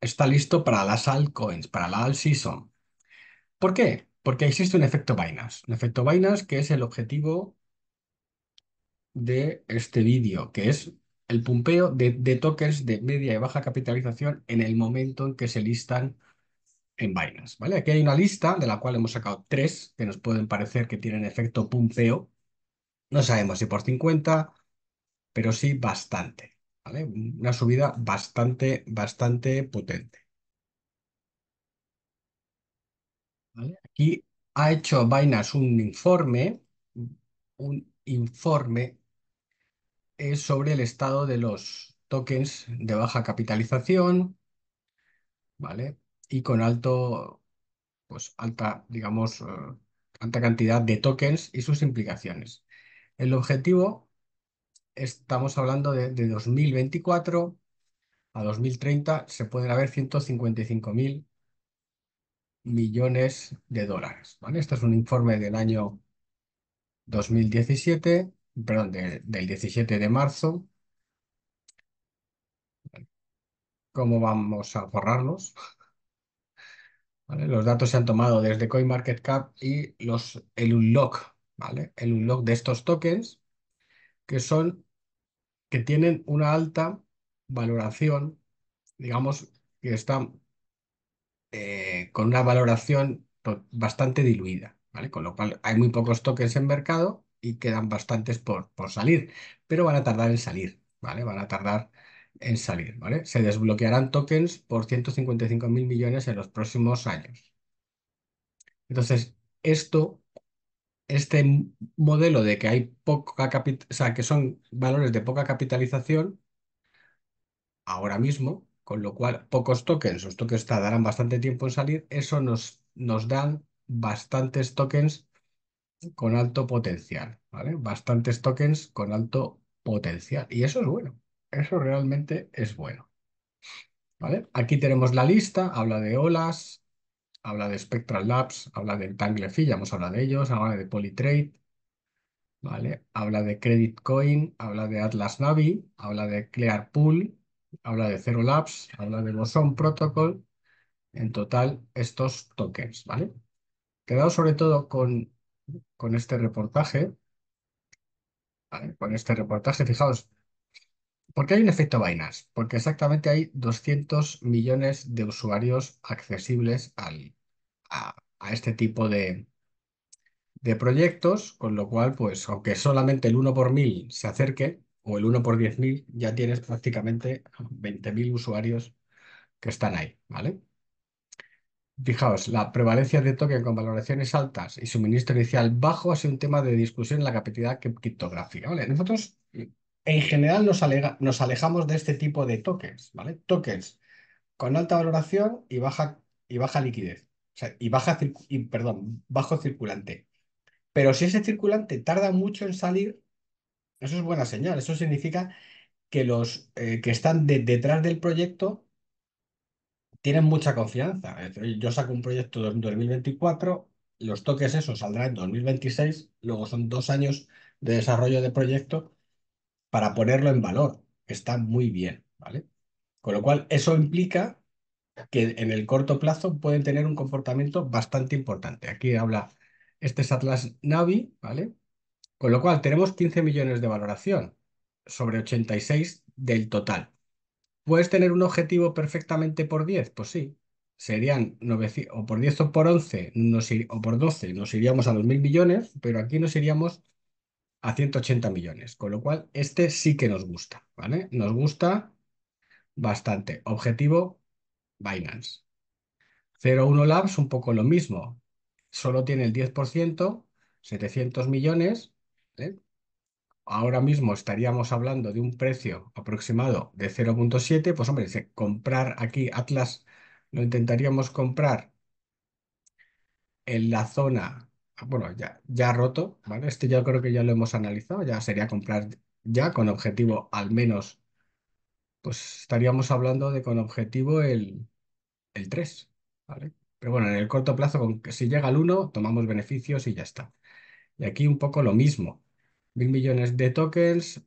está listo para las altcoins, para la alt season. ¿Por qué? Porque existe un efecto Binance. Un efecto Binance que es el objetivo de este vídeo, que es el pumpeo de, tokens de media y baja capitalización en el momento en que se listan en Binance. ¿vale? Aquí hay una lista de la cual hemos sacado tres que nos pueden parecer que tienen efecto pumpeo. No sabemos si por 50, pero sí bastante. Una subida bastante, bastante potente. Aquí ha hecho Binance un informe, un informe eh, sobre el estado de los tokens de baja capitalización, ¿vale? Y con alto, pues alta, digamos, eh, alta cantidad de tokens y sus implicaciones. El objetivo estamos hablando de, 2024 a 2030 se pueden haber 155 mil millones de dólares. ¿vale? Este es un informe del año 2017, perdón, del 17 de marzo. ¿Cómo vamos a borrarlos ¿Vale? Los datos se han tomado desde CoinMarketCap y los, el unlock, ¿vale? El unlock de estos tokens, que son que tienen una alta valoración, digamos que están eh, con una valoración bastante diluida, ¿vale? Con lo cual hay muy pocos tokens en mercado y quedan bastantes por, por salir, pero van a tardar en salir, ¿vale? Van a tardar en salir, ¿vale? Se desbloquearán tokens por 155 mil millones en los próximos años. Entonces, esto este modelo de que hay poca capital, o sea, que son valores de poca capitalización ahora mismo, con lo cual pocos tokens, los tokens darán bastante tiempo en salir, eso nos, nos dan bastantes tokens con alto potencial, ¿vale? Bastantes tokens con alto potencial. Y eso es bueno, eso realmente es bueno. ¿Vale? Aquí tenemos la lista, habla de olas, habla de Spectral Labs, habla de Tanglefi, ya hemos hablado de ellos, habla de Polytrade, ¿vale? Habla de Credit Coin, habla de Atlas Navi, habla de Clear Pool, habla de Zero Labs, habla de Boson Protocol. En total, estos tokens, ¿vale? Quedado sobre todo con, con este reportaje. ¿vale? Con este reportaje, fijaos, porque hay un efecto Binance? Porque exactamente hay 200 millones de usuarios accesibles al, a, este tipo de, proyectos, con lo cual, pues aunque solamente el 1 por 1000 se acerque, o el 1 por 10.000, ya tienes prácticamente 20.000 usuarios que están ahí, ¿vale? Fijaos, la prevalencia de token con valoraciones altas y suministro inicial bajo ha sido un tema de discusión en la capacidad criptográfica, ¿vale? Nosotros, en general, nos, nos alejamos de este tipo de tokens, ¿vale? Tokens con alta valoración y baja, y baja liquidez y, baja y perdón, bajo circulante. Pero si ese circulante tarda mucho en salir, eso es buena señal. Eso significa que los eh, que están detrás del proyecto tienen mucha confianza. yo saco un proyecto en 2024, los toques eso saldrán en 2026, luego son dos años de desarrollo de proyecto para ponerlo en valor. Está muy bien, ¿vale? Con lo cual, eso implica que en el corto plazo pueden tener un comportamiento bastante importante. Aquí habla, este es Atlas Navi, ¿vale? Con lo cual tenemos 15 millones de valoración sobre 86 del total. ¿Puedes tener un objetivo perfectamente por 10? Pues sí. Serían o por 10 o por 11 nos o por 12 nos iríamos a mil millones, pero aquí nos iríamos a 180 millones. Con lo cual, este sí que nos gusta, ¿vale? Nos gusta bastante. Objetivo Binance. 01 Labs, un poco lo mismo. Solo tiene el 10%, 700 millones. ¿eh? Ahora mismo estaríamos hablando de un precio aproximado de 0.7. Pues hombre, comprar aquí Atlas, lo intentaríamos comprar en la zona, bueno, ya, ya roto, ¿vale? Este ya creo que ya lo hemos analizado, ya sería comprar ya con objetivo al menos pues estaríamos hablando de con objetivo el, 3, ¿vale? Pero bueno, en el corto plazo, con si llega al 1, tomamos beneficios y ya está. Y aquí un poco lo mismo. Mil millones de tokens,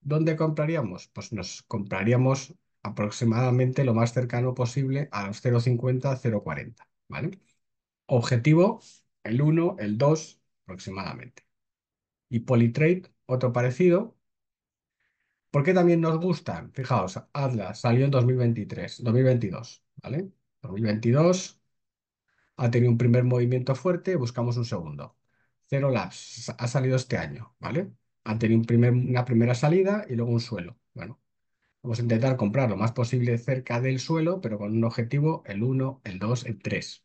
¿dónde compraríamos? Pues nos compraríamos aproximadamente lo más cercano posible a los 0,50, 0,40, ¿vale? Objetivo, el 1, el 2, aproximadamente. Y Polytrade, otro parecido, ¿Por qué también nos gustan? Fijaos, Atlas salió en 2023, 2022, ¿vale? 2022 ha tenido un primer movimiento fuerte, buscamos un segundo. Zero Labs ha salido este año, ¿vale? Ha tenido un primer, una primera salida y luego un suelo. Bueno, vamos a intentar comprar lo más posible cerca del suelo, pero con un objetivo, el 1, el 2, el 3.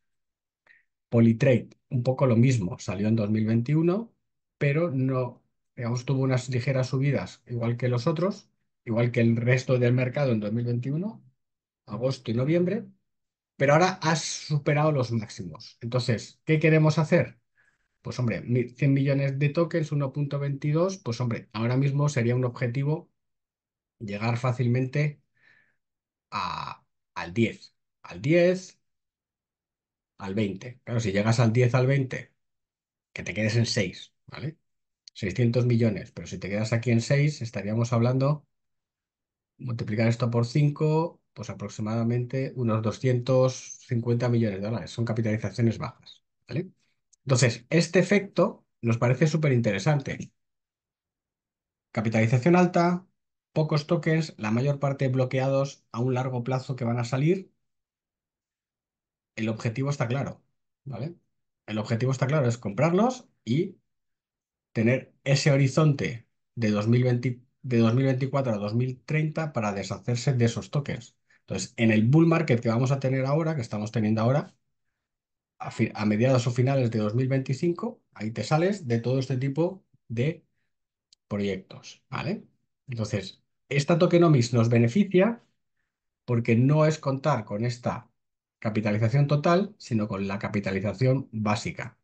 Polytrade, un poco lo mismo, salió en 2021, pero no digamos, tuvo unas ligeras subidas, igual que los otros, igual que el resto del mercado en 2021, agosto y noviembre, pero ahora has superado los máximos. Entonces, ¿qué queremos hacer? Pues hombre, 100 millones de tokens, 1.22, pues hombre, ahora mismo sería un objetivo llegar fácilmente al 10, al 10, al 20. Claro, si llegas al 10, al 20, que te quedes en 6, ¿vale? 600 millones, pero si te quedas aquí en 6, estaríamos hablando, multiplicar esto por 5, pues aproximadamente unos 250 millones de dólares. Son capitalizaciones bajas. ¿vale? Entonces, este efecto nos parece súper interesante. Capitalización alta, pocos tokens, la mayor parte bloqueados a un largo plazo que van a salir. El objetivo está claro, ¿vale? El objetivo está claro, es comprarlos y tener ese horizonte de, 2020, de 2024 a 2030 para deshacerse de esos tokens. Entonces, en el bull market que vamos a tener ahora, que estamos teniendo ahora, a, mediados o finales de 2025, ahí te sales de todo este tipo de proyectos, ¿vale? Entonces, esta tokenomics nos beneficia porque no es contar con esta capitalización total, sino con la capitalización básica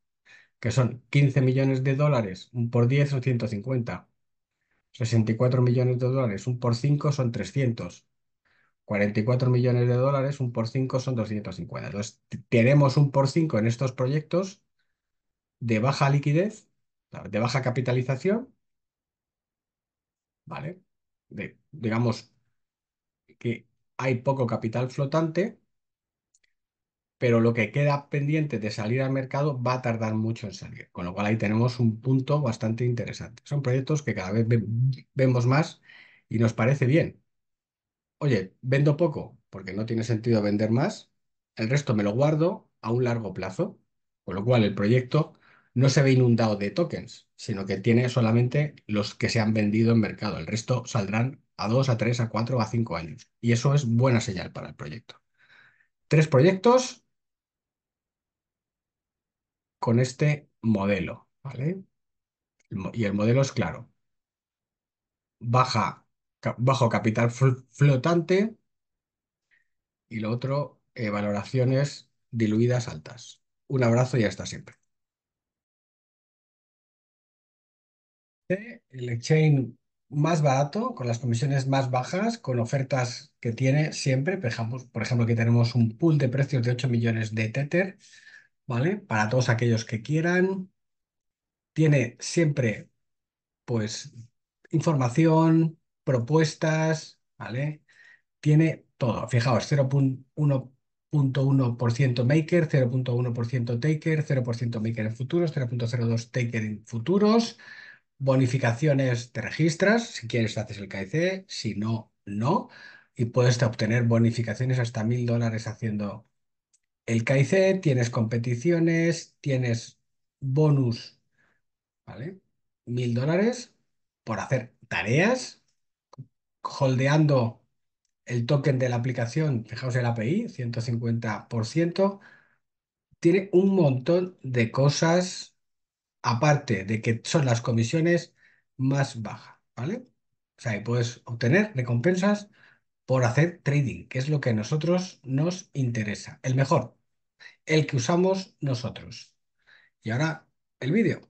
que son 15 millones de dólares, un por 10 son 150. 64 millones de dólares, un por 5 son 300. 44 millones de dólares, un por 5 son 250. Entonces, tenemos un por 5 en estos proyectos de baja liquidez, de baja capitalización, ¿vale? De, digamos que hay poco capital flotante pero lo que queda pendiente de salir al mercado va a tardar mucho en salir, con lo cual ahí tenemos un punto bastante interesante. Son proyectos que cada vez vemos más y nos parece bien. Oye, vendo poco porque no tiene sentido vender más, el resto me lo guardo a un largo plazo, con lo cual el proyecto no se ve inundado de tokens, sino que tiene solamente los que se han vendido en mercado. El resto saldrán a dos, a 3, a 4, a 5 años. Y eso es buena señal para el proyecto. Tres proyectos, con este modelo, ¿vale? Y el modelo es claro. Baja, bajo capital flotante y lo otro, eh, valoraciones diluidas altas. Un abrazo y hasta siempre. El exchange más barato, con las comisiones más bajas, con ofertas que tiene siempre. Por ejemplo, aquí tenemos un pool de precios de 8 millones de Tether para todos aquellos que quieran. Tiene siempre, pues, información, propuestas, ¿vale? Tiene todo. Fijaos, 0.1% maker, 0.1% taker, 0% maker en futuros, 0.02 taker en futuros. Bonificaciones te registras, si quieres haces el KIC, si no, no. Y puedes obtener bonificaciones hasta mil dólares haciendo el KIC, tienes competiciones, tienes bonus, ¿vale? Mil dólares por hacer tareas, holdeando el token de la aplicación, fijaos el API, 150%, tiene un montón de cosas, aparte de que son las comisiones más bajas, ¿vale? O sea, y puedes obtener recompensas por hacer trading, que es lo que a nosotros nos interesa, el mejor, el que usamos nosotros. Y ahora el vídeo.